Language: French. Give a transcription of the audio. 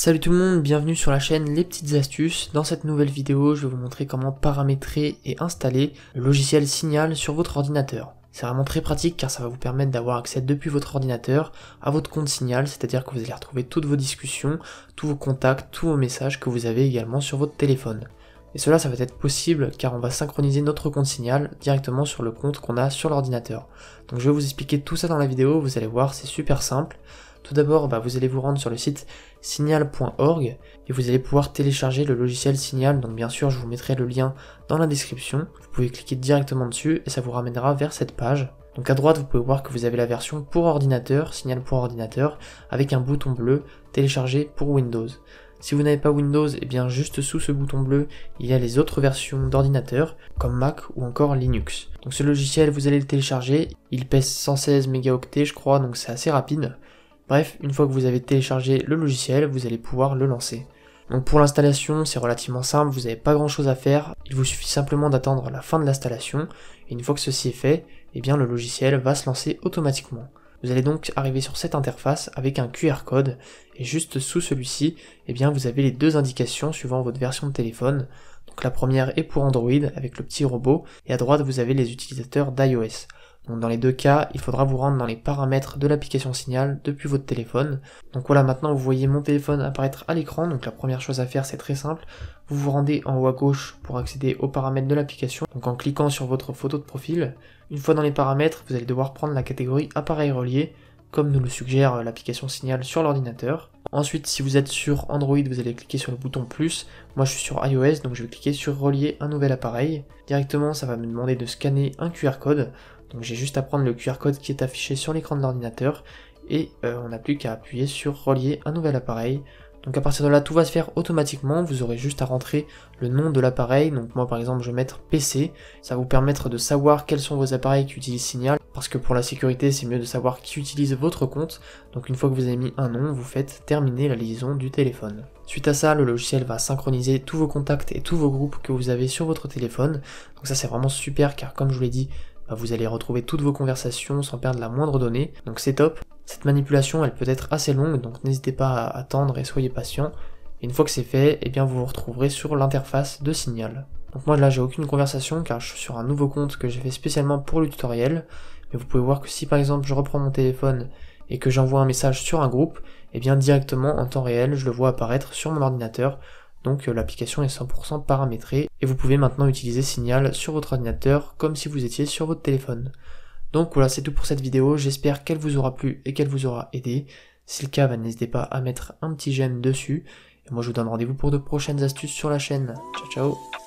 Salut tout le monde, bienvenue sur la chaîne Les Petites Astuces. Dans cette nouvelle vidéo, je vais vous montrer comment paramétrer et installer le logiciel Signal sur votre ordinateur. C'est vraiment très pratique car ça va vous permettre d'avoir accès depuis votre ordinateur à votre compte Signal, c'est-à-dire que vous allez retrouver toutes vos discussions, tous vos contacts, tous vos messages que vous avez également sur votre téléphone. Et cela, ça va être possible car on va synchroniser notre compte Signal directement sur le compte qu'on a sur l'ordinateur. Donc je vais vous expliquer tout ça dans la vidéo, vous allez voir, c'est super simple. Tout d'abord, bah, vous allez vous rendre sur le site signal.org et vous allez pouvoir télécharger le logiciel Signal. Donc bien sûr, je vous mettrai le lien dans la description. Vous pouvez cliquer directement dessus et ça vous ramènera vers cette page. Donc à droite, vous pouvez voir que vous avez la version pour ordinateur, Signal pour ordinateur, avec un bouton bleu télécharger pour Windows. Si vous n'avez pas Windows, et eh bien juste sous ce bouton bleu, il y a les autres versions d'ordinateur, comme Mac ou encore Linux. Donc ce logiciel, vous allez le télécharger, il pèse 116 mégaoctets je crois, donc c'est assez rapide. Bref, une fois que vous avez téléchargé le logiciel, vous allez pouvoir le lancer. Donc pour l'installation, c'est relativement simple, vous n'avez pas grand chose à faire, il vous suffit simplement d'attendre la fin de l'installation, et une fois que ceci est fait, eh bien le logiciel va se lancer automatiquement. Vous allez donc arriver sur cette interface avec un QR code, et juste sous celui-ci, eh bien vous avez les deux indications suivant votre version de téléphone. Donc la première est pour Android avec le petit robot, et à droite vous avez les utilisateurs d'iOS dans les deux cas, il faudra vous rendre dans les paramètres de l'application Signal depuis votre téléphone. Donc voilà, maintenant vous voyez mon téléphone apparaître à l'écran. Donc la première chose à faire, c'est très simple. Vous vous rendez en haut à gauche pour accéder aux paramètres de l'application. Donc en cliquant sur votre photo de profil, une fois dans les paramètres, vous allez devoir prendre la catégorie appareil relié, comme nous le suggère l'application Signal sur l'ordinateur. Ensuite, si vous êtes sur Android, vous allez cliquer sur le bouton plus. Moi, je suis sur iOS, donc je vais cliquer sur relier un nouvel appareil. Directement, ça va me demander de scanner un QR code. Donc j'ai juste à prendre le QR code qui est affiché sur l'écran de l'ordinateur et euh, on n'a plus qu'à appuyer sur relier un nouvel appareil donc à partir de là, tout va se faire automatiquement, vous aurez juste à rentrer le nom de l'appareil, donc moi par exemple je vais mettre PC, ça va vous permettre de savoir quels sont vos appareils qui utilisent Signal, parce que pour la sécurité c'est mieux de savoir qui utilise votre compte, donc une fois que vous avez mis un nom, vous faites terminer la liaison du téléphone. Suite à ça, le logiciel va synchroniser tous vos contacts et tous vos groupes que vous avez sur votre téléphone, donc ça c'est vraiment super car comme je vous l'ai dit, bah, vous allez retrouver toutes vos conversations sans perdre la moindre donnée, donc c'est top. Cette manipulation, elle peut être assez longue, donc n'hésitez pas à attendre et soyez patient. une fois que c'est fait, eh bien vous vous retrouverez sur l'interface de signal. Donc moi là j'ai aucune conversation car je suis sur un nouveau compte que j'ai fait spécialement pour le tutoriel, mais vous pouvez voir que si par exemple je reprends mon téléphone et que j'envoie un message sur un groupe, eh bien directement en temps réel je le vois apparaître sur mon ordinateur, donc euh, l'application est 100% paramétrée et vous pouvez maintenant utiliser Signal sur votre ordinateur comme si vous étiez sur votre téléphone. Donc voilà, c'est tout pour cette vidéo. J'espère qu'elle vous aura plu et qu'elle vous aura aidé. Si le cas, bah, n'hésitez pas à mettre un petit j'aime dessus. Et moi, je vous donne rendez-vous pour de prochaines astuces sur la chaîne. Ciao, ciao